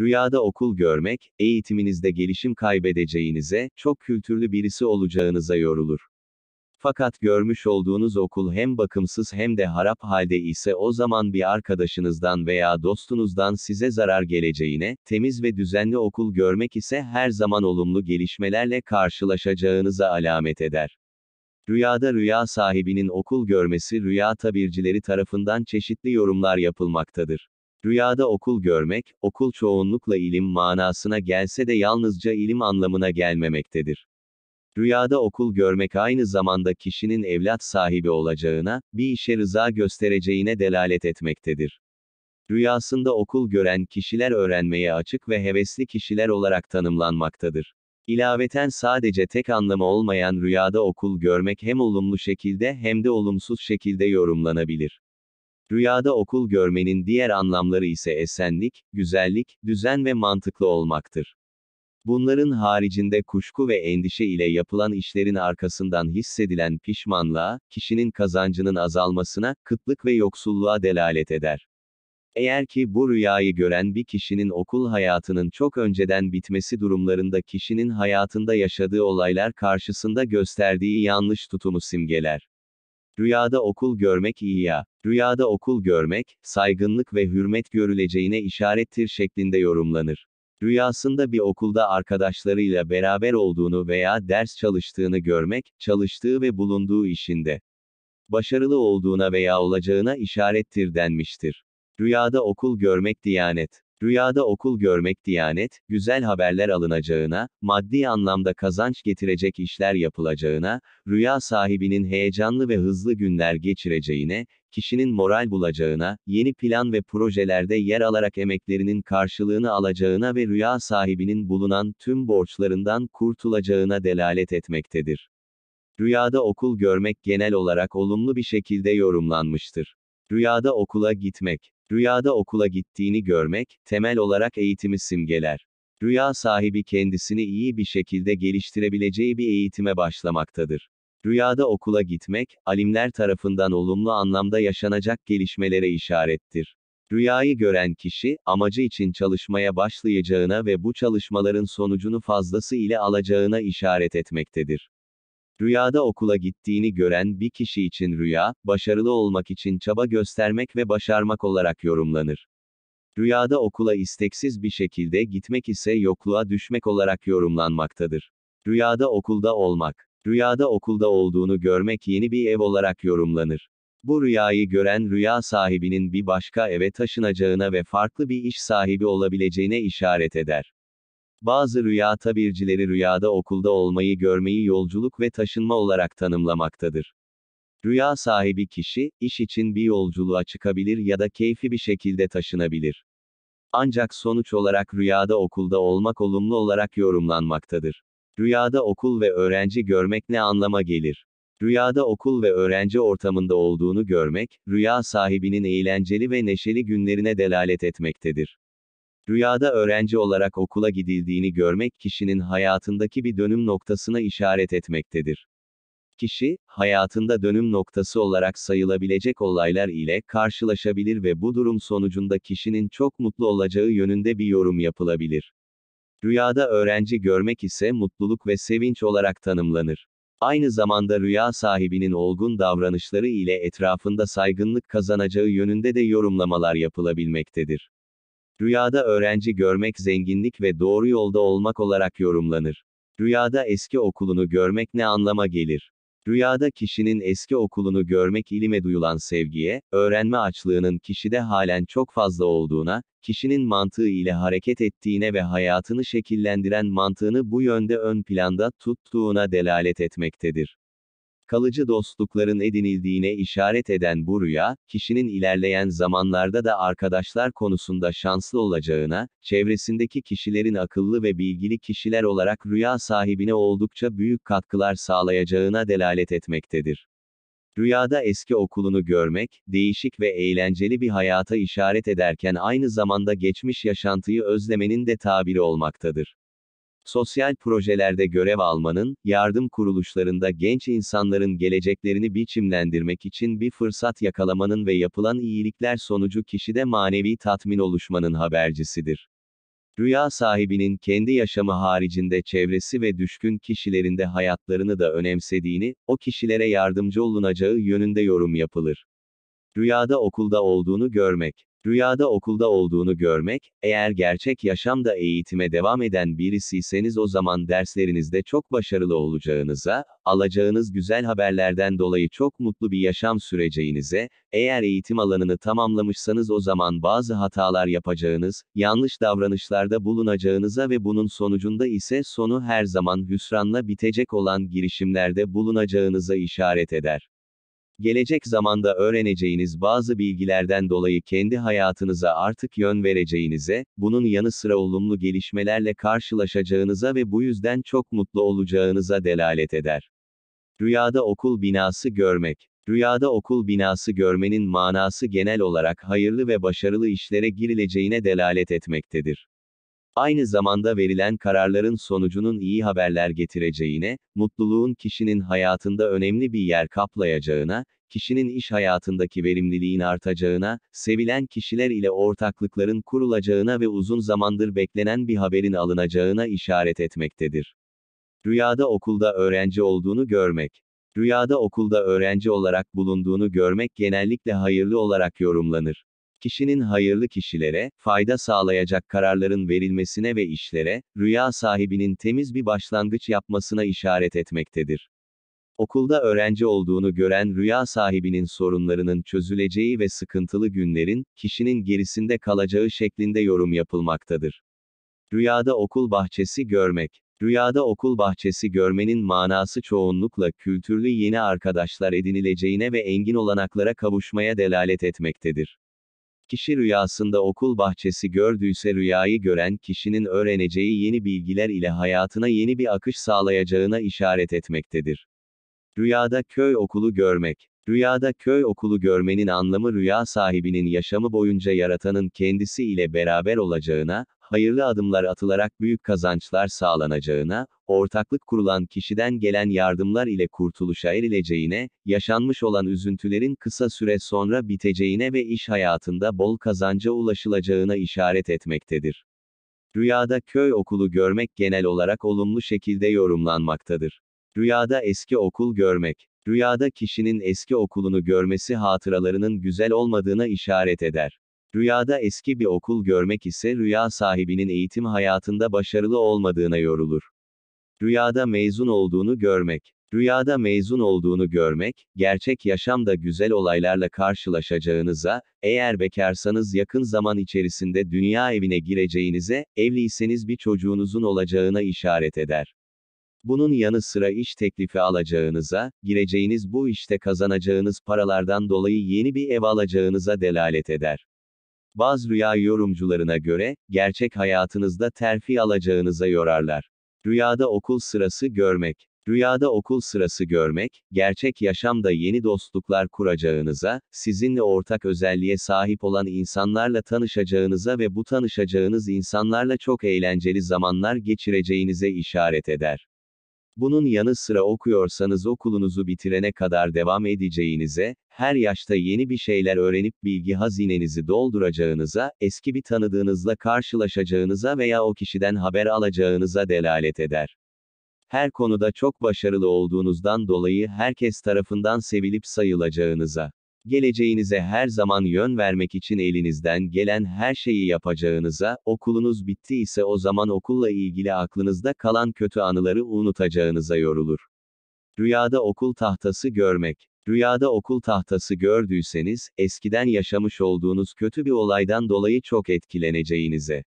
Rüyada okul görmek, eğitiminizde gelişim kaybedeceğinize, çok kültürlü birisi olacağınıza yorulur. Fakat görmüş olduğunuz okul hem bakımsız hem de harap halde ise o zaman bir arkadaşınızdan veya dostunuzdan size zarar geleceğine, temiz ve düzenli okul görmek ise her zaman olumlu gelişmelerle karşılaşacağınıza alamet eder. Rüyada rüya sahibinin okul görmesi rüya tabircileri tarafından çeşitli yorumlar yapılmaktadır. Rüyada okul görmek, okul çoğunlukla ilim manasına gelse de yalnızca ilim anlamına gelmemektedir. Rüyada okul görmek aynı zamanda kişinin evlat sahibi olacağına, bir işe rıza göstereceğine delalet etmektedir. Rüyasında okul gören kişiler öğrenmeye açık ve hevesli kişiler olarak tanımlanmaktadır. İlaveten sadece tek anlamı olmayan rüyada okul görmek hem olumlu şekilde hem de olumsuz şekilde yorumlanabilir. Rüyada okul görmenin diğer anlamları ise esenlik, güzellik, düzen ve mantıklı olmaktır. Bunların haricinde kuşku ve endişe ile yapılan işlerin arkasından hissedilen pişmanlığa, kişinin kazancının azalmasına, kıtlık ve yoksulluğa delalet eder. Eğer ki bu rüyayı gören bir kişinin okul hayatının çok önceden bitmesi durumlarında kişinin hayatında yaşadığı olaylar karşısında gösterdiği yanlış tutumu simgeler. Rüyada okul görmek iyi ya. Rüyada okul görmek, saygınlık ve hürmet görüleceğine işarettir şeklinde yorumlanır. Rüyasında bir okulda arkadaşlarıyla beraber olduğunu veya ders çalıştığını görmek, çalıştığı ve bulunduğu işinde başarılı olduğuna veya olacağına işarettir denmiştir. Rüyada okul görmek diyanet Rüyada okul görmek diyanet, güzel haberler alınacağına, maddi anlamda kazanç getirecek işler yapılacağına, rüya sahibinin heyecanlı ve hızlı günler geçireceğine, kişinin moral bulacağına, yeni plan ve projelerde yer alarak emeklerinin karşılığını alacağına ve rüya sahibinin bulunan tüm borçlarından kurtulacağına delalet etmektedir. Rüyada okul görmek genel olarak olumlu bir şekilde yorumlanmıştır. Rüyada okula gitmek Rüyada okula gittiğini görmek, temel olarak eğitimi simgeler. Rüya sahibi kendisini iyi bir şekilde geliştirebileceği bir eğitime başlamaktadır. Rüyada okula gitmek, alimler tarafından olumlu anlamda yaşanacak gelişmelere işarettir. Rüyayı gören kişi, amacı için çalışmaya başlayacağına ve bu çalışmaların sonucunu fazlası ile alacağına işaret etmektedir. Rüyada okula gittiğini gören bir kişi için rüya, başarılı olmak için çaba göstermek ve başarmak olarak yorumlanır. Rüyada okula isteksiz bir şekilde gitmek ise yokluğa düşmek olarak yorumlanmaktadır. Rüyada okulda olmak. Rüyada okulda olduğunu görmek yeni bir ev olarak yorumlanır. Bu rüyayı gören rüya sahibinin bir başka eve taşınacağına ve farklı bir iş sahibi olabileceğine işaret eder. Bazı rüya tabircileri rüyada okulda olmayı görmeyi yolculuk ve taşınma olarak tanımlamaktadır. Rüya sahibi kişi, iş için bir yolculuğa çıkabilir ya da keyfi bir şekilde taşınabilir. Ancak sonuç olarak rüyada okulda olmak olumlu olarak yorumlanmaktadır. Rüyada okul ve öğrenci görmek ne anlama gelir? Rüyada okul ve öğrenci ortamında olduğunu görmek, rüya sahibinin eğlenceli ve neşeli günlerine delalet etmektedir. Rüyada öğrenci olarak okula gidildiğini görmek kişinin hayatındaki bir dönüm noktasına işaret etmektedir. Kişi, hayatında dönüm noktası olarak sayılabilecek olaylar ile karşılaşabilir ve bu durum sonucunda kişinin çok mutlu olacağı yönünde bir yorum yapılabilir. Rüyada öğrenci görmek ise mutluluk ve sevinç olarak tanımlanır. Aynı zamanda rüya sahibinin olgun davranışları ile etrafında saygınlık kazanacağı yönünde de yorumlamalar yapılabilmektedir. Rüyada öğrenci görmek zenginlik ve doğru yolda olmak olarak yorumlanır. Rüyada eski okulunu görmek ne anlama gelir? Rüyada kişinin eski okulunu görmek ilime duyulan sevgiye, öğrenme açlığının kişide halen çok fazla olduğuna, kişinin mantığı ile hareket ettiğine ve hayatını şekillendiren mantığını bu yönde ön planda tuttuğuna delalet etmektedir kalıcı dostlukların edinildiğine işaret eden bu rüya, kişinin ilerleyen zamanlarda da arkadaşlar konusunda şanslı olacağına, çevresindeki kişilerin akıllı ve bilgili kişiler olarak rüya sahibine oldukça büyük katkılar sağlayacağına delalet etmektedir. Rüyada eski okulunu görmek, değişik ve eğlenceli bir hayata işaret ederken aynı zamanda geçmiş yaşantıyı özlemenin de tabiri olmaktadır. Sosyal projelerde görev almanın, yardım kuruluşlarında genç insanların geleceklerini biçimlendirmek için bir fırsat yakalamanın ve yapılan iyilikler sonucu kişide manevi tatmin oluşmanın habercisidir. Rüya sahibinin kendi yaşamı haricinde çevresi ve düşkün kişilerinde hayatlarını da önemsediğini, o kişilere yardımcı olunacağı yönünde yorum yapılır. Rüyada okulda olduğunu görmek Rüyada okulda olduğunu görmek, eğer gerçek yaşamda eğitime devam eden birisiyseniz o zaman derslerinizde çok başarılı olacağınıza, alacağınız güzel haberlerden dolayı çok mutlu bir yaşam süreceğinize, eğer eğitim alanını tamamlamışsanız o zaman bazı hatalar yapacağınız, yanlış davranışlarda bulunacağınıza ve bunun sonucunda ise sonu her zaman hüsranla bitecek olan girişimlerde bulunacağınıza işaret eder. Gelecek zamanda öğreneceğiniz bazı bilgilerden dolayı kendi hayatınıza artık yön vereceğinize, bunun yanı sıra olumlu gelişmelerle karşılaşacağınıza ve bu yüzden çok mutlu olacağınıza delalet eder. Rüyada okul binası görmek. Rüyada okul binası görmenin manası genel olarak hayırlı ve başarılı işlere girileceğine delalet etmektedir. Aynı zamanda verilen kararların sonucunun iyi haberler getireceğine, mutluluğun kişinin hayatında önemli bir yer kaplayacağına, kişinin iş hayatındaki verimliliğin artacağına, sevilen kişiler ile ortaklıkların kurulacağına ve uzun zamandır beklenen bir haberin alınacağına işaret etmektedir. Rüyada okulda öğrenci olduğunu görmek. Rüyada okulda öğrenci olarak bulunduğunu görmek genellikle hayırlı olarak yorumlanır kişinin hayırlı kişilere, fayda sağlayacak kararların verilmesine ve işlere, rüya sahibinin temiz bir başlangıç yapmasına işaret etmektedir. Okulda öğrenci olduğunu gören rüya sahibinin sorunlarının çözüleceği ve sıkıntılı günlerin, kişinin gerisinde kalacağı şeklinde yorum yapılmaktadır. Rüyada okul bahçesi görmek Rüyada okul bahçesi görmenin manası çoğunlukla kültürlü yeni arkadaşlar edinileceğine ve engin olanaklara kavuşmaya delalet etmektedir. Kişi rüyasında okul bahçesi gördüyse rüyayı gören kişinin öğreneceği yeni bilgiler ile hayatına yeni bir akış sağlayacağına işaret etmektedir. Rüyada köy okulu görmek Rüyada köy okulu görmenin anlamı rüya sahibinin yaşamı boyunca yaratanın kendisi ile beraber olacağına, hayırlı adımlar atılarak büyük kazançlar sağlanacağına, ortaklık kurulan kişiden gelen yardımlar ile kurtuluşa erileceğine, yaşanmış olan üzüntülerin kısa süre sonra biteceğine ve iş hayatında bol kazanca ulaşılacağına işaret etmektedir. Rüyada köy okulu görmek genel olarak olumlu şekilde yorumlanmaktadır. Rüyada eski okul görmek Rüyada kişinin eski okulunu görmesi hatıralarının güzel olmadığına işaret eder. Rüyada eski bir okul görmek ise rüya sahibinin eğitim hayatında başarılı olmadığına yorulur. Rüyada mezun olduğunu görmek. Rüyada mezun olduğunu görmek, gerçek yaşamda güzel olaylarla karşılaşacağınıza, eğer bekarsanız yakın zaman içerisinde dünya evine gireceğinize, evliyseniz bir çocuğunuzun olacağına işaret eder. Bunun yanı sıra iş teklifi alacağınıza, gireceğiniz bu işte kazanacağınız paralardan dolayı yeni bir ev alacağınıza delalet eder. Bazı rüya yorumcularına göre, gerçek hayatınızda terfi alacağınıza yorarlar. Rüyada okul sırası görmek. Rüyada okul sırası görmek, gerçek yaşamda yeni dostluklar kuracağınıza, sizinle ortak özelliğe sahip olan insanlarla tanışacağınıza ve bu tanışacağınız insanlarla çok eğlenceli zamanlar geçireceğinize işaret eder. Bunun yanı sıra okuyorsanız okulunuzu bitirene kadar devam edeceğinize, her yaşta yeni bir şeyler öğrenip bilgi hazinenizi dolduracağınıza, eski bir tanıdığınızla karşılaşacağınıza veya o kişiden haber alacağınıza delalet eder. Her konuda çok başarılı olduğunuzdan dolayı herkes tarafından sevilip sayılacağınıza Geleceğinize her zaman yön vermek için elinizden gelen her şeyi yapacağınıza, okulunuz bitti ise o zaman okulla ilgili aklınızda kalan kötü anıları unutacağınıza yorulur. Rüyada okul tahtası görmek. Rüyada okul tahtası gördüyseniz, eskiden yaşamış olduğunuz kötü bir olaydan dolayı çok etkileneceğinize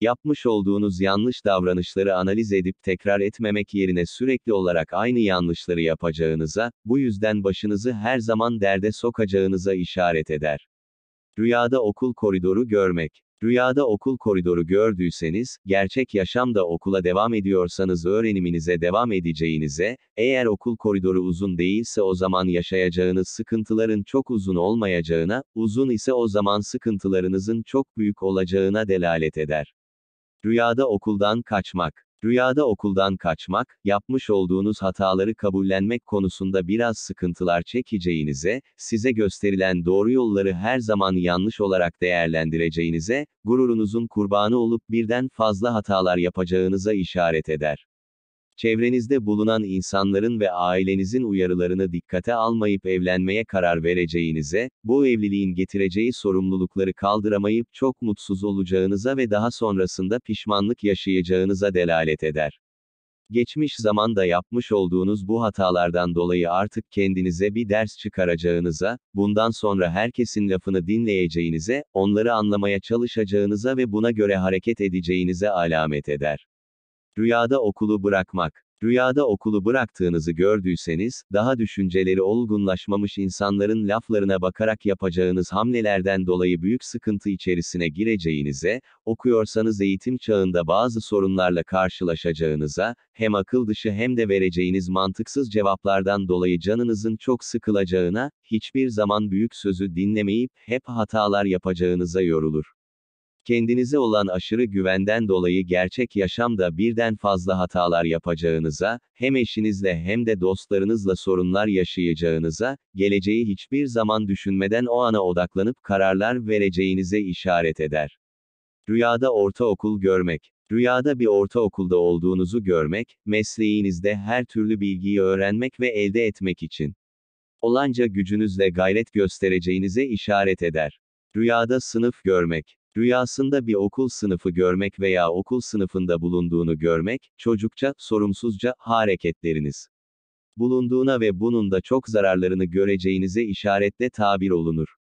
Yapmış olduğunuz yanlış davranışları analiz edip tekrar etmemek yerine sürekli olarak aynı yanlışları yapacağınıza, bu yüzden başınızı her zaman derde sokacağınıza işaret eder. Rüyada okul koridoru görmek. Rüyada okul koridoru gördüyseniz, gerçek yaşamda okula devam ediyorsanız öğreniminize devam edeceğinize, eğer okul koridoru uzun değilse o zaman yaşayacağınız sıkıntıların çok uzun olmayacağına, uzun ise o zaman sıkıntılarınızın çok büyük olacağına delalet eder. Rüyada okuldan kaçmak. Rüyada okuldan kaçmak, yapmış olduğunuz hataları kabullenmek konusunda biraz sıkıntılar çekeceğinize, size gösterilen doğru yolları her zaman yanlış olarak değerlendireceğinize, gururunuzun kurbanı olup birden fazla hatalar yapacağınıza işaret eder. Çevrenizde bulunan insanların ve ailenizin uyarılarını dikkate almayıp evlenmeye karar vereceğinize, bu evliliğin getireceği sorumlulukları kaldıramayıp çok mutsuz olacağınıza ve daha sonrasında pişmanlık yaşayacağınıza delalet eder. Geçmiş zamanda yapmış olduğunuz bu hatalardan dolayı artık kendinize bir ders çıkaracağınıza, bundan sonra herkesin lafını dinleyeceğinize, onları anlamaya çalışacağınıza ve buna göre hareket edeceğinize alamet eder. Rüyada okulu bırakmak. Rüyada okulu bıraktığınızı gördüyseniz, daha düşünceleri olgunlaşmamış insanların laflarına bakarak yapacağınız hamlelerden dolayı büyük sıkıntı içerisine gireceğinize, okuyorsanız eğitim çağında bazı sorunlarla karşılaşacağınıza, hem akıl dışı hem de vereceğiniz mantıksız cevaplardan dolayı canınızın çok sıkılacağına, hiçbir zaman büyük sözü dinlemeyip hep hatalar yapacağınıza yorulur. Kendinize olan aşırı güvenden dolayı gerçek yaşamda birden fazla hatalar yapacağınıza, hem eşinizle hem de dostlarınızla sorunlar yaşayacağınıza, geleceği hiçbir zaman düşünmeden o ana odaklanıp kararlar vereceğinize işaret eder. Rüyada ortaokul görmek Rüyada bir ortaokulda olduğunuzu görmek, mesleğinizde her türlü bilgiyi öğrenmek ve elde etmek için olanca gücünüzle gayret göstereceğinize işaret eder. Rüyada sınıf görmek Rüyasında bir okul sınıfı görmek veya okul sınıfında bulunduğunu görmek, çocukça, sorumsuzca, hareketleriniz. Bulunduğuna ve bunun da çok zararlarını göreceğinize işaretle tabir olunur.